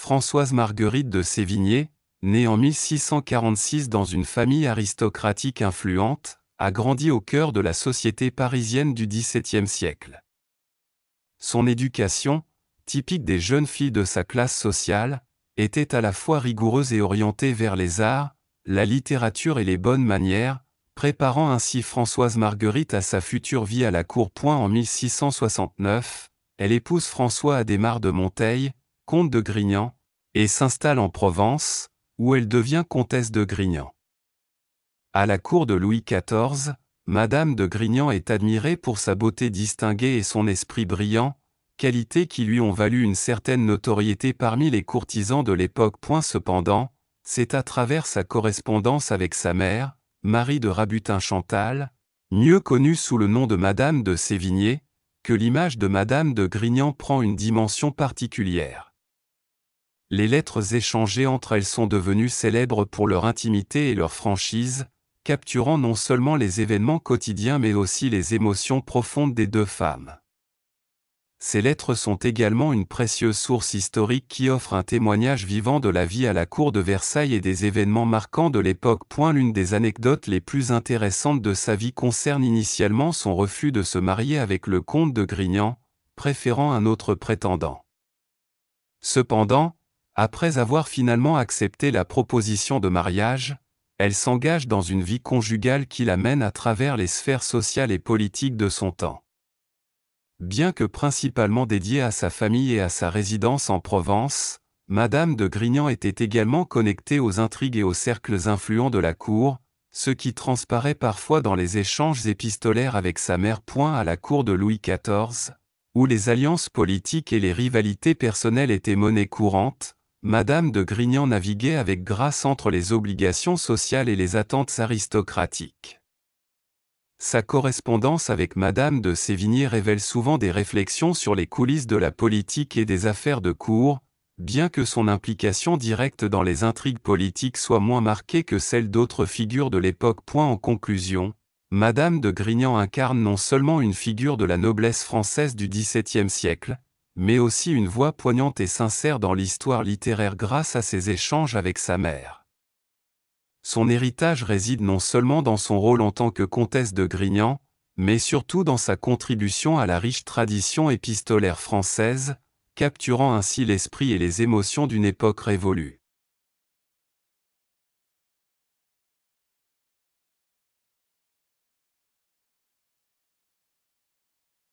Françoise Marguerite de Sévigné, née en 1646 dans une famille aristocratique influente, a grandi au cœur de la société parisienne du XVIIe siècle. Son éducation, typique des jeunes filles de sa classe sociale, était à la fois rigoureuse et orientée vers les arts, la littérature et les bonnes manières, préparant ainsi Françoise Marguerite à sa future vie à la cour. en 1669, elle épouse François Adhémar de Monteil, comte de Grignan, et s'installe en Provence, où elle devient comtesse de Grignan. À la cour de Louis XIV, Madame de Grignan est admirée pour sa beauté distinguée et son esprit brillant, qualités qui lui ont valu une certaine notoriété parmi les courtisans de l'époque. Cependant, c'est à travers sa correspondance avec sa mère, Marie de Rabutin-Chantal, mieux connue sous le nom de Madame de Sévigné, que l'image de Madame de Grignan prend une dimension particulière. Les lettres échangées entre elles sont devenues célèbres pour leur intimité et leur franchise, capturant non seulement les événements quotidiens mais aussi les émotions profondes des deux femmes. Ces lettres sont également une précieuse source historique qui offre un témoignage vivant de la vie à la cour de Versailles et des événements marquants de l'époque. L'une des anecdotes les plus intéressantes de sa vie concerne initialement son refus de se marier avec le comte de Grignan, préférant un autre prétendant. Cependant, après avoir finalement accepté la proposition de mariage, elle s'engage dans une vie conjugale qui la mène à travers les sphères sociales et politiques de son temps. Bien que principalement dédiée à sa famille et à sa résidence en Provence, Madame de Grignan était également connectée aux intrigues et aux cercles influents de la cour, ce qui transparaît parfois dans les échanges épistolaires avec sa mère. Point à la cour de Louis XIV, où les alliances politiques et les rivalités personnelles étaient monnaie courante, Madame de Grignan naviguait avec grâce entre les obligations sociales et les attentes aristocratiques. Sa correspondance avec Madame de Sévigné révèle souvent des réflexions sur les coulisses de la politique et des affaires de cour, bien que son implication directe dans les intrigues politiques soit moins marquée que celle d'autres figures de l'époque. Point en conclusion, Madame de Grignan incarne non seulement une figure de la noblesse française du XVIIe siècle, mais aussi une voix poignante et sincère dans l'histoire littéraire grâce à ses échanges avec sa mère. Son héritage réside non seulement dans son rôle en tant que comtesse de Grignan, mais surtout dans sa contribution à la riche tradition épistolaire française, capturant ainsi l'esprit et les émotions d'une époque révolue.